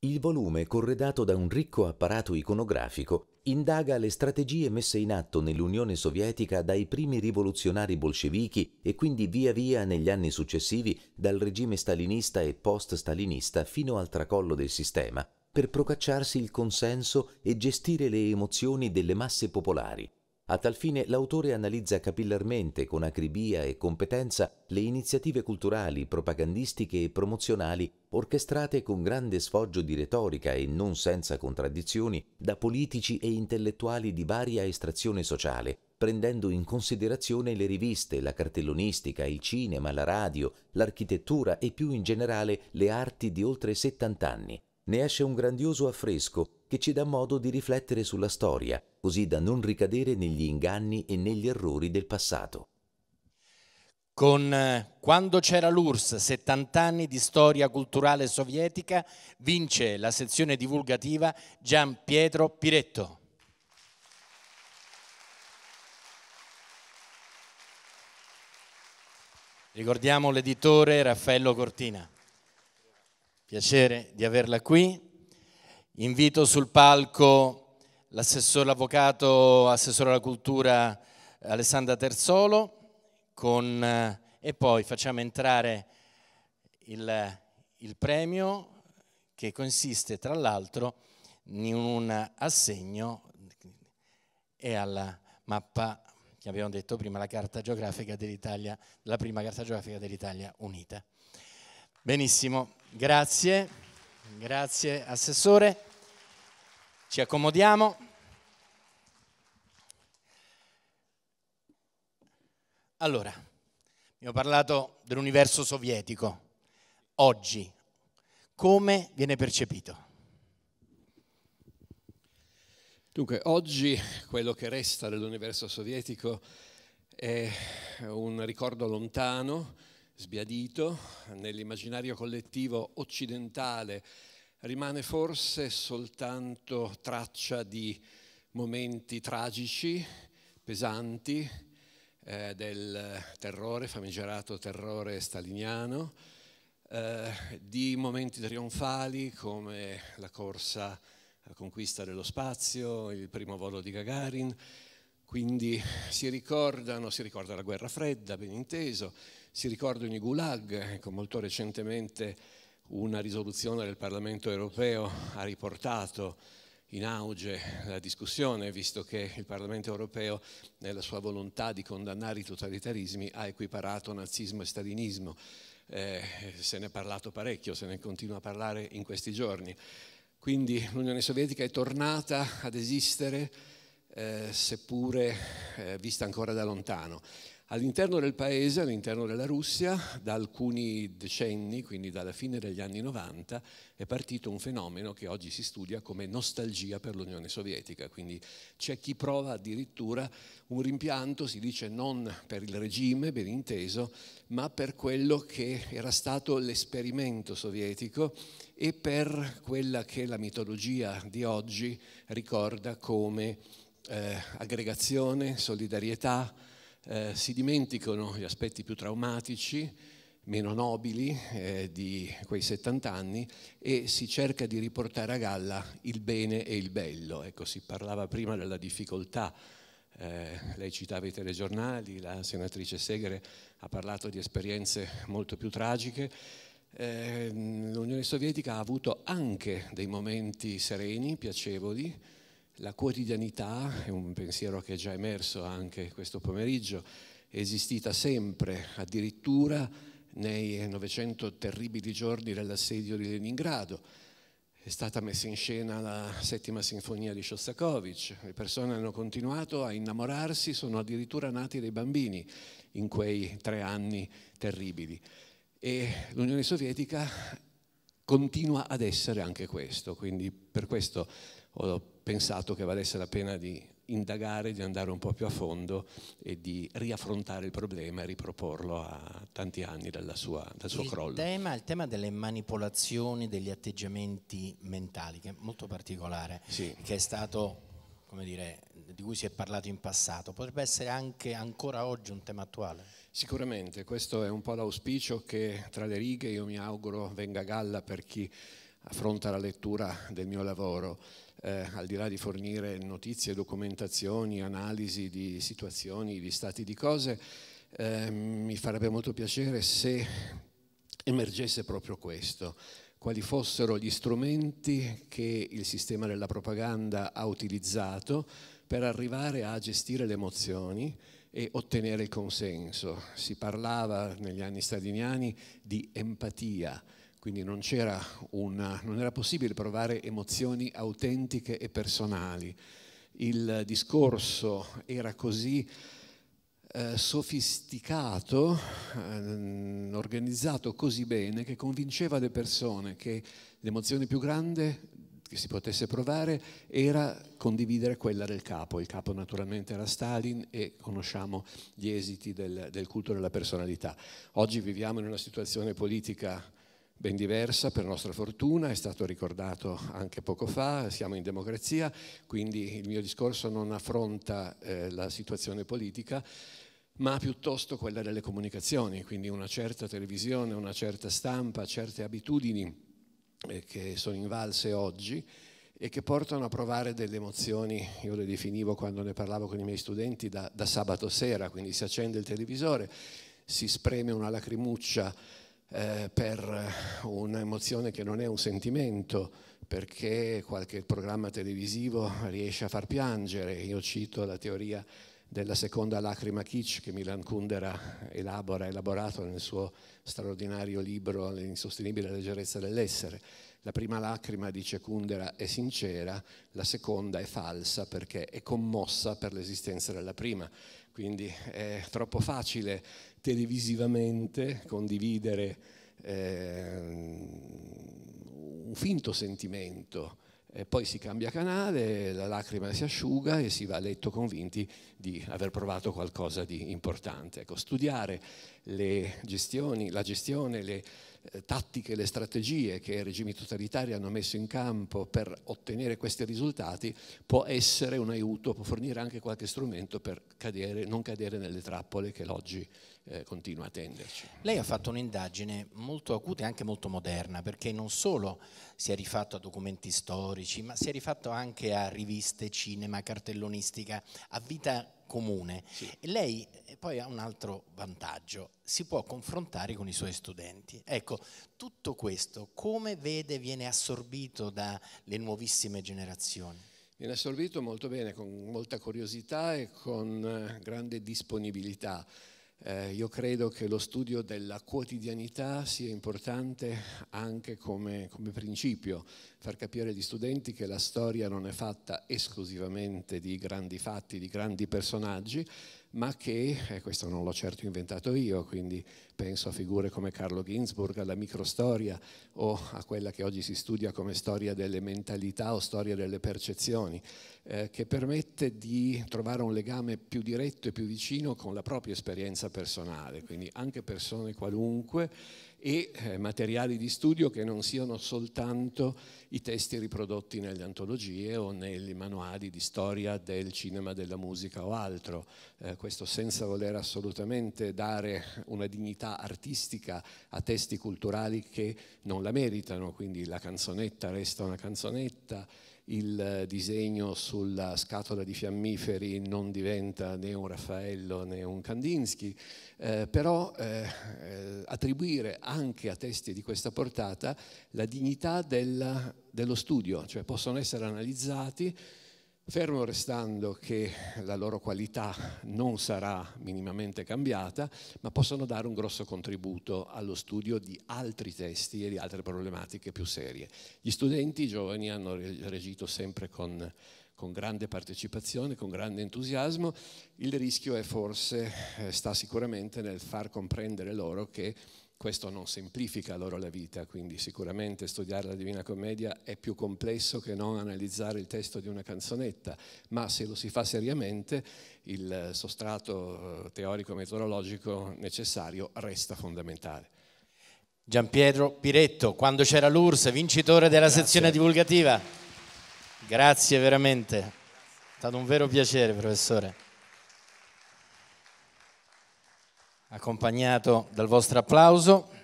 Il volume, corredato da un ricco apparato iconografico, indaga le strategie messe in atto nell'Unione Sovietica dai primi rivoluzionari bolscevichi e quindi via via negli anni successivi dal regime stalinista e post-stalinista fino al tracollo del sistema, per procacciarsi il consenso e gestire le emozioni delle masse popolari, a tal fine l'autore analizza capillarmente, con acribia e competenza, le iniziative culturali, propagandistiche e promozionali orchestrate con grande sfoggio di retorica e non senza contraddizioni da politici e intellettuali di varia estrazione sociale, prendendo in considerazione le riviste, la cartellonistica, il cinema, la radio, l'architettura e più in generale le arti di oltre 70 anni. Ne esce un grandioso affresco che ci dà modo di riflettere sulla storia, così da non ricadere negli inganni e negli errori del passato. Con eh, Quando c'era l'URSS, 70 anni di storia culturale sovietica, vince la sezione divulgativa Gian Pietro Piretto. Ricordiamo l'editore Raffaello Cortina. Piacere di averla qui. Invito sul palco l'assessore, l'avvocato, assessore alla cultura Alessandra Terzolo con, eh, e poi facciamo entrare il, il premio che consiste tra l'altro in un assegno e alla mappa che abbiamo detto prima, la carta geografica dell'Italia, la prima carta geografica dell'Italia unita. Benissimo, grazie, grazie Assessore. Ci accomodiamo. Allora, vi ho parlato dell'universo sovietico. Oggi, come viene percepito? Dunque, oggi quello che resta dell'universo sovietico è un ricordo lontano, sbiadito, nell'immaginario collettivo occidentale rimane forse soltanto traccia di momenti tragici, pesanti, eh, del terrore, famigerato terrore staliniano, eh, di momenti trionfali come la corsa alla conquista dello spazio, il primo volo di Gagarin, quindi si ricordano, si ricorda la guerra fredda, ben inteso, si ricordano i gulag, ecco, molto recentemente una risoluzione del Parlamento europeo ha riportato in auge la discussione, visto che il Parlamento europeo, nella sua volontà di condannare i totalitarismi, ha equiparato nazismo e stalinismo. Eh, se ne è parlato parecchio, se ne continua a parlare in questi giorni. Quindi l'Unione Sovietica è tornata ad esistere, eh, seppure eh, vista ancora da lontano. All'interno del paese, all'interno della Russia, da alcuni decenni, quindi dalla fine degli anni 90, è partito un fenomeno che oggi si studia come nostalgia per l'Unione Sovietica, quindi c'è chi prova addirittura un rimpianto, si dice non per il regime, ben inteso, ma per quello che era stato l'esperimento sovietico e per quella che la mitologia di oggi ricorda come eh, aggregazione, solidarietà, eh, si dimenticano gli aspetti più traumatici, meno nobili eh, di quei 70 anni e si cerca di riportare a galla il bene e il bello. Ecco, si parlava prima della difficoltà, eh, lei citava i telegiornali, la senatrice Segre ha parlato di esperienze molto più tragiche. Eh, L'Unione Sovietica ha avuto anche dei momenti sereni, piacevoli, la quotidianità è un pensiero che è già emerso anche questo pomeriggio, è esistita sempre, addirittura nei 900 terribili giorni dell'assedio di Leningrado. È stata messa in scena la settima sinfonia di Shostakovich, le persone hanno continuato a innamorarsi, sono addirittura nati dei bambini in quei tre anni terribili. E l'Unione Sovietica continua ad essere anche questo, quindi per questo ho pensato che valesse la pena di indagare, di andare un po' più a fondo e di riaffrontare il problema e riproporlo a tanti anni sua, dal suo il crollo. Tema, il tema delle manipolazioni, degli atteggiamenti mentali, che è molto particolare, sì. che è stato, come dire, di cui si è parlato in passato, potrebbe essere anche ancora oggi un tema attuale? Sicuramente, questo è un po' l'auspicio che tra le righe io mi auguro venga a galla per chi affronta la lettura del mio lavoro eh, al di là di fornire notizie, documentazioni, analisi di situazioni, di stati di cose, eh, mi farebbe molto piacere se emergesse proprio questo, quali fossero gli strumenti che il sistema della propaganda ha utilizzato per arrivare a gestire le emozioni e ottenere il consenso. Si parlava negli anni staliniani di empatia, quindi non era, una, non, era possibile provare emozioni autentiche e personali. Il discorso era così eh, sofisticato, eh, organizzato così bene, che convinceva le persone che l'emozione più grande che si potesse provare era condividere quella del capo. Il capo naturalmente era Stalin e conosciamo gli esiti del, del culto della personalità. Oggi viviamo in una situazione politica ben diversa per nostra fortuna, è stato ricordato anche poco fa, siamo in democrazia, quindi il mio discorso non affronta eh, la situazione politica, ma piuttosto quella delle comunicazioni, quindi una certa televisione, una certa stampa, certe abitudini eh, che sono invalse oggi e che portano a provare delle emozioni, io le definivo quando ne parlavo con i miei studenti, da, da sabato sera, quindi si accende il televisore, si spreme una lacrimuccia eh, per un'emozione che non è un sentimento, perché qualche programma televisivo riesce a far piangere. Io cito la teoria della seconda lacrima kitsch che Milan Kundera elabora, elaborato nel suo straordinario libro L'insostenibile leggerezza dell'essere. La prima lacrima, dice Kundera, è sincera, la seconda è falsa perché è commossa per l'esistenza della prima. Quindi è troppo facile televisivamente condividere eh, un finto sentimento. E poi si cambia canale, la lacrima si asciuga e si va a letto convinti di aver provato qualcosa di importante. Ecco, studiare le gestioni, la gestione, le, eh, tattiche, le strategie che i regimi totalitari hanno messo in campo per ottenere questi risultati può essere un aiuto, può fornire anche qualche strumento per cadere, non cadere nelle trappole che l'oggi eh, continua a tenderci. Lei ha fatto un'indagine molto acuta e anche molto moderna, perché non solo si è rifatto a documenti storici, ma si è rifatto anche a riviste, cinema, cartellonistica, a vita comune. Sì. E lei eh, poi ha un altro vantaggio, si può confrontare con i suoi studenti. Ecco, tutto questo come vede viene assorbito dalle nuovissime generazioni? Viene assorbito molto bene, con molta curiosità e con eh, grande disponibilità. Eh, io credo che lo studio della quotidianità sia importante anche come, come, principio, far capire agli studenti che la storia non è fatta esclusivamente di grandi fatti, di grandi personaggi, ma che, e eh, questo non l'ho certo inventato io, quindi penso a figure come Carlo Ginzburg, alla microstoria o a quella che oggi si studia come storia delle mentalità o storia delle percezioni, eh, che permette di trovare un legame più diretto e più vicino con la propria esperienza personale, quindi anche persone qualunque e eh, materiali di studio che non siano soltanto i testi riprodotti nelle antologie o nei manuali di storia del cinema, della musica o altro. Eh, questo senza voler assolutamente dare una dignità artistica a testi culturali che non la meritano, quindi la canzonetta resta una canzonetta, il disegno sulla scatola di fiammiferi non diventa né un Raffaello né un Kandinsky, eh, però eh, attribuire anche a testi di questa portata la dignità del, dello studio, cioè possono essere analizzati Fermo restando che la loro qualità non sarà minimamente cambiata, ma possono dare un grosso contributo allo studio di altri testi e di altre problematiche più serie. Gli studenti i giovani hanno reagito sempre con, con grande partecipazione, con grande entusiasmo. Il rischio è forse, eh, sta sicuramente nel far comprendere loro che questo non semplifica loro la vita, quindi sicuramente studiare la Divina Commedia è più complesso che non analizzare il testo di una canzonetta, ma se lo si fa seriamente il sostrato eh, teorico-metodologico necessario resta fondamentale. Giampietro Piretto, quando c'era l'URSS, vincitore della Grazie. sezione divulgativa. Grazie veramente, è stato un vero piacere professore. accompagnato dal vostro applauso.